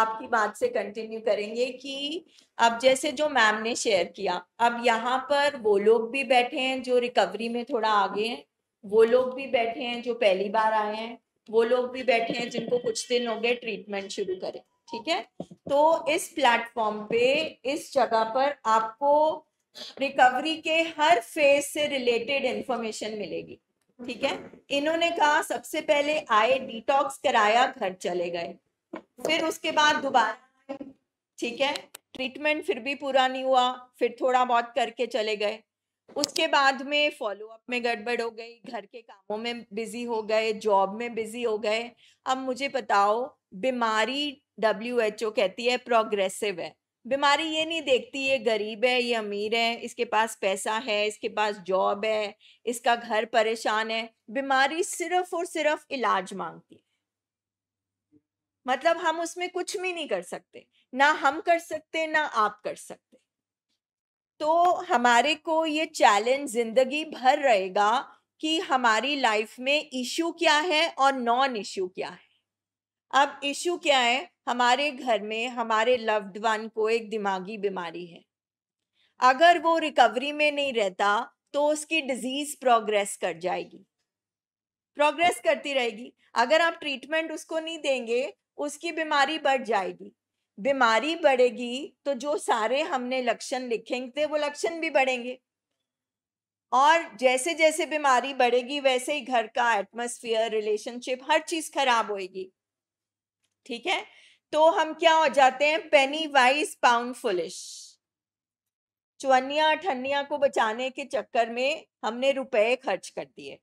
आपकी बात से कंटिन्यू करेंगे कि अब जैसे जो मैम ने शेयर किया अब यहाँ पर वो लोग भी बैठे हैं जो रिकवरी में थोड़ा आगे हैं वो लोग भी बैठे हैं जो पहली बार आए हैं वो लोग भी बैठे हैं जिनको कुछ दिन हो गए ट्रीटमेंट शुरू करें ठीक है तो इस प्लेटफॉर्म पे इस जगह पर आपको रिकवरी के हर फेज से रिलेटेड इंफॉर्मेशन मिलेगी ठीक है इन्होंने कहा सबसे पहले आए डिटॉक्स कराया घर चले गए फिर उसके बाद दोबारा ठीक है ट्रीटमेंट फिर भी पूरा नहीं हुआ फिर थोड़ा बहुत करके चले गए उसके बाद में फॉलोअप में गड़बड़ हो गई घर के कामों में बिजी हो गए जॉब में बिजी हो गए अब मुझे बताओ बीमारी डब्ल्यू एच ओ कहती है प्रोग्रेसिव है बीमारी ये नहीं देखती ये गरीब है ये अमीर है इसके पास पैसा है इसके पास जॉब है इसका घर परेशान है बीमारी सिर्फ और सिर्फ इलाज मांगती है मतलब हम उसमें कुछ भी नहीं कर सकते ना हम कर सकते ना आप कर सकते तो हमारे को ये चैलेंज जिंदगी भर रहेगा कि हमारी लाइफ में इशू क्या है और नॉन इशू क्या है अब इशू क्या है हमारे घर में हमारे लव्ड वन को एक दिमागी बीमारी है अगर वो रिकवरी में नहीं रहता तो उसकी डिजीज प्रोग्रेस कर जाएगी प्रोग्रेस करती रहेगी अगर आप ट्रीटमेंट उसको नहीं देंगे उसकी बीमारी बढ़ जाएगी बीमारी बढ़ेगी तो जो सारे हमने लक्षण लिखेंगे थे तो वो लक्षण भी बढ़ेंगे और जैसे जैसे बीमारी बढ़ेगी वैसे ही घर का एटमोसफियर रिलेशनशिप हर चीज खराब होएगी ठीक है तो हम क्या हो जाते हैं पेनी वाइज पाउंड फुलिश चुनिया ठनिया को बचाने के चक्कर में हमने रुपए खर्च कर दिए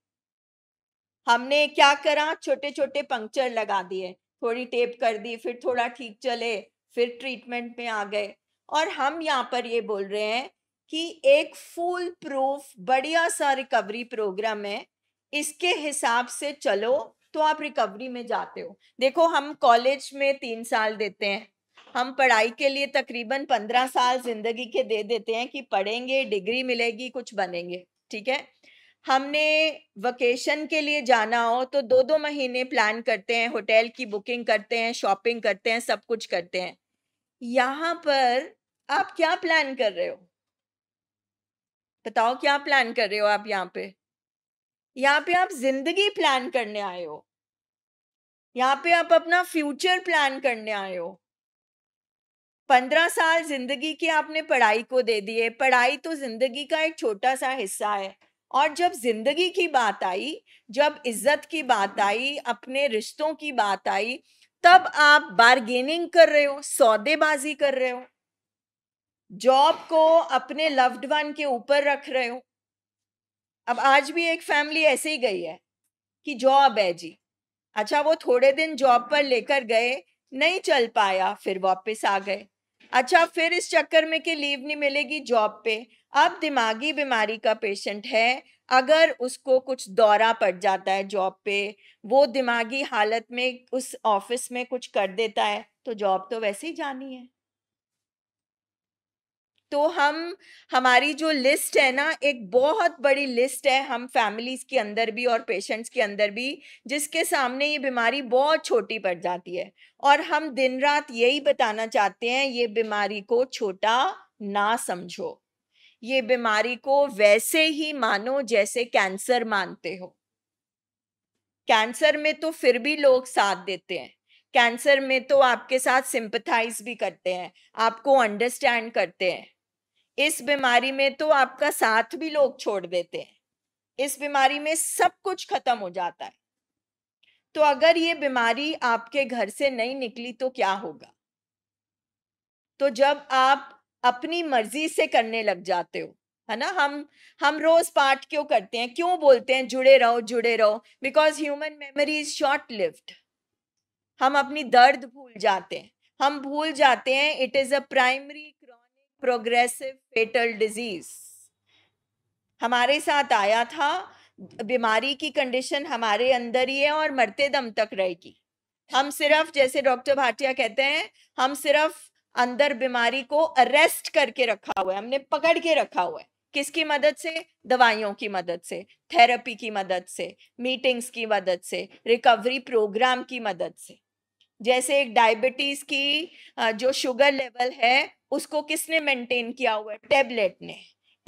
हमने क्या करा छोटे छोटे पंक्चर लगा दिए थोड़ी टेप कर दी फिर थोड़ा ठीक चले फिर ट्रीटमेंट में आ गए और हम यहाँ पर ये बोल रहे हैं कि एक फुल प्रूफ बढ़िया सा रिकवरी प्रोग्राम है इसके हिसाब से चलो तो आप रिकवरी में जाते हो देखो हम कॉलेज में तीन साल देते हैं हम पढ़ाई के लिए तकरीबन पंद्रह साल जिंदगी के दे देते हैं कि पढ़ेंगे डिग्री मिलेगी कुछ बनेंगे ठीक है हमने वकेशन के लिए जाना हो तो दो दो महीने प्लान करते हैं होटल की बुकिंग करते हैं शॉपिंग करते हैं सब कुछ करते हैं यहाँ पर आप क्या प्लान कर रहे हो बताओ क्या प्लान कर रहे हो आप यहाँ पे यहाँ पे आप जिंदगी प्लान करने आए हो यहाँ पे आप अपना फ्यूचर प्लान करने आए हो पंद्रह साल जिंदगी की आपने पढ़ाई को दे दिए पढ़ाई तो जिंदगी का एक छोटा सा हिस्सा है और जब जिंदगी की बात आई जब इज्जत की बात आई अपने रिश्तों की बात आई तब आप बारगेनिंग कर रहे हो सौदेबाजी कर रहे हो जॉब को अपने लव्ड वन के ऊपर रख रहे हो अब आज भी एक फैमिली ऐसे ही गई है कि जॉब है जी अच्छा वो थोड़े दिन जॉब पर लेकर गए नहीं चल पाया फिर वापस आ गए अच्छा फिर इस चक्कर में कि लीव नहीं मिलेगी जॉब पे अब दिमागी बीमारी का पेशेंट है अगर उसको कुछ दौरा पड़ जाता है जॉब पे वो दिमागी हालत में उस ऑफिस में कुछ कर देता है तो जॉब तो वैसे ही जानी है तो हम हमारी जो लिस्ट है ना एक बहुत बड़ी लिस्ट है हम फैमिलीज के अंदर भी और पेशेंट्स के अंदर भी जिसके सामने ये बीमारी बहुत छोटी पड़ जाती है और हम दिन रात यही बताना चाहते हैं ये बीमारी को छोटा ना समझो ये बीमारी को वैसे ही मानो जैसे कैंसर मानते हो कैंसर में तो फिर भी लोग साथ देते हैं कैंसर में तो आपके साथ सिंपथाइज भी करते हैं आपको अंडरस्टैंड करते हैं इस बीमारी में तो आपका साथ भी लोग छोड़ देते हैं इस बीमारी में सब कुछ खत्म हो जाता है तो अगर ये बीमारी आपके घर से नहीं निकली तो क्या होगा तो जब आप अपनी मर्जी से करने लग जाते हो है ना हम हम रोज पाठ क्यों करते हैं क्यों बोलते हैं जुड़े रहो जुड़े रहो because human memory is short lived हम अपनी दर्द भूल जाते हैं हम भूल जाते हैं it is a primary chronic progressive fatal disease हमारे साथ आया था बीमारी की कंडीशन हमारे अंदर ही है और मरते दम तक रहेगी हम सिर्फ जैसे डॉक्टर भाटिया कहते हैं हम सिर्फ अंदर बीमारी को अरेस्ट करके रखा हुआ है हमने पकड़ के रखा हुआ है किसकी मदद से दवाइयों की मदद से थेरेपी की मदद से मीटिंग्स की मदद से रिकवरी प्रोग्राम की मदद से जैसे एक डायबिटीज की जो शुगर लेवल है उसको किसने मेंटेन किया हुआ है टेबलेट ने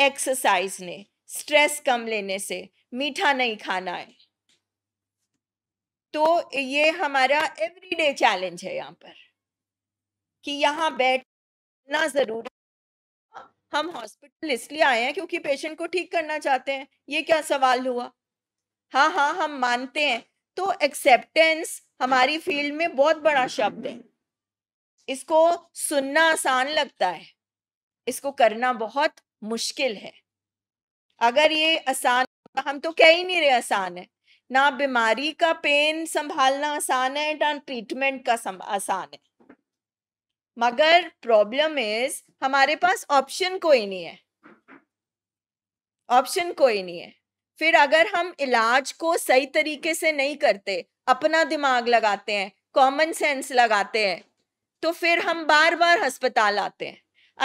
एक्सरसाइज ने स्ट्रेस कम लेने से मीठा नहीं खाना है तो ये हमारा एवरीडे चैलेंज है यहाँ पर कि यहाँ बैठना जरूरी हम हॉस्पिटल इसलिए आए हैं क्योंकि पेशेंट को ठीक करना चाहते हैं ये क्या सवाल हुआ हाँ हाँ हम मानते हैं तो एक्सेप्टेंस हमारी फील्ड में बहुत बड़ा शब्द है इसको सुनना आसान लगता है इसको करना बहुत मुश्किल है अगर ये आसान हम तो कह ही नहीं रहे आसान है ना बीमारी का पेन संभालना आसान है ना ट्रीटमेंट का आसान है मगर प्रॉब्लम इज हमारे पास ऑप्शन कोई नहीं है ऑप्शन कोई नहीं है फिर अगर हम इलाज को सही तरीके से नहीं करते अपना दिमाग लगाते हैं कॉमन सेंस लगाते हैं तो फिर हम बार बार अस्पताल आते हैं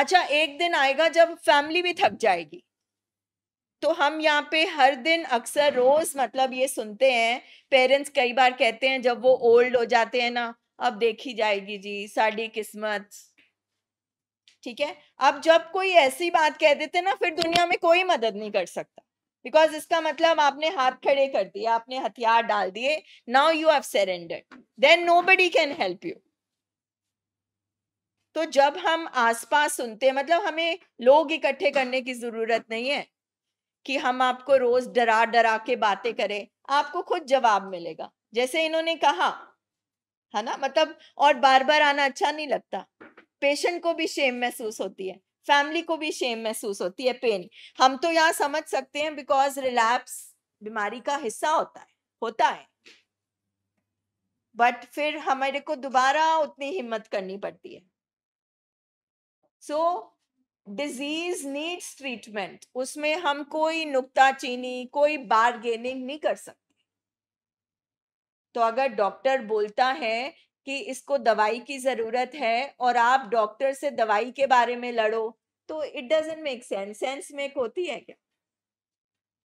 अच्छा एक दिन आएगा जब फैमिली भी थक जाएगी तो हम यहाँ पे हर दिन अक्सर रोज मतलब ये सुनते हैं पेरेंट्स कई बार कहते हैं जब वो ओल्ड हो जाते हैं ना अब देखी जाएगी जी साड़ी किस्मत ठीक है अब जब कोई ऐसी बात कह देते ना फिर दुनिया में कोई मदद नहीं कर सकता बिकॉज इसका मतलब आपने हाथ खड़े कर दिए आपने हथियार डाल दिए now you have surrender then nobody can help you तो जब हम आसपास सुनते मतलब हमें लोग इकट्ठे करने की जरूरत नहीं है कि हम आपको रोज डरा डरा के बातें करें आपको खुद जवाब मिलेगा जैसे इन्होंने कहा है ना मतलब और बार बार आना अच्छा नहीं लगता पेशेंट को भी शेम महसूस होती है फैमिली को भी शेम महसूस होती है पेन हम तो यहाँ समझ सकते हैं बिकॉज रिलैप्स बीमारी का हिस्सा होता है होता है बट फिर हमारे को दोबारा उतनी हिम्मत करनी पड़ती है सो डिजीज नीड्स ट्रीटमेंट उसमें हम कोई नुकताचीनी कोई बारगेनिंग नहीं कर सकते तो अगर डॉक्टर बोलता है कि इसको दवाई की ज़रूरत है और आप डॉक्टर से दवाई के बारे में लड़ो तो it doesn't make sense sense make होती है क्या